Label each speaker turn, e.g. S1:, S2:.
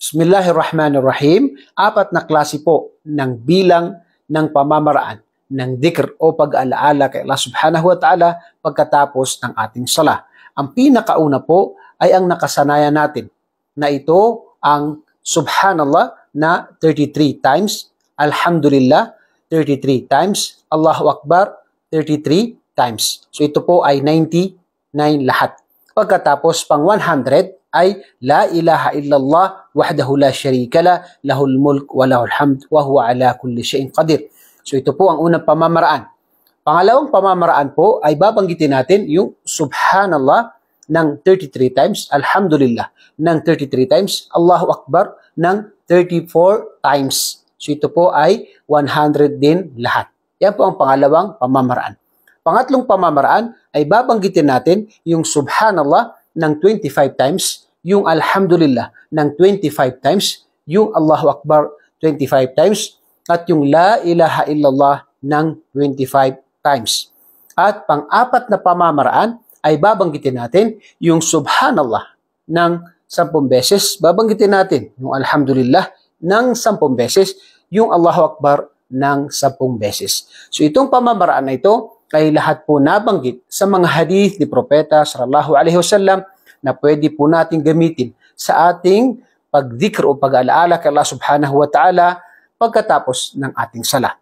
S1: Bismillahirrahmanirrahim, apat na klase po ng bilang ng pamamaraan ng dikr o pag-alaala kay Allah subhanahu wa ta'ala pagkatapos ng ating sala. Ang pinakauna po ay ang nakasanayan natin na ito ang subhanallah na 33 times, alhamdulillah 33 times, Allahu Akbar 33 times. So ito po ay 99 lahat. Pagkatapos pang 100 ay La ilaha illallah wahdahu la sharika la lahul mulk wa lahul hamd wa huwa ala kulli shayin qadir. So ito po ang unang pamamaraan. Pangalawang pamamaraan po ay babanggitin natin yung subhanallah ng 33 times, alhamdulillah ng 33 times, Allahu Akbar ng 34 times. So ito po ay 100 din lahat. Yan po ang pangalawang pamamaraan. Pangatlong pamamaraan ay babanggitin natin yung subhanallah ng 25 times, yung Alhamdulillah ng 25 times, yung Allahu Akbar 25 times, at yung La ilaha illallah ng 25 times. At pang-apat na pamamaraan ay babanggitin natin yung Subhanallah ng 10 beses. Babanggitin natin yung Alhamdulillah ng 10 beses, yung Allahu Akbar ng 10 beses. So itong pamamaraan na ito ay lahat po nabanggit sa mga hadith ni Propeta sallallahu alaihi wasallam na pwede po nating gamitin sa ating pagdikr o pag-alaala kay Allah subhanahu wa ta'ala pagkatapos ng ating sala.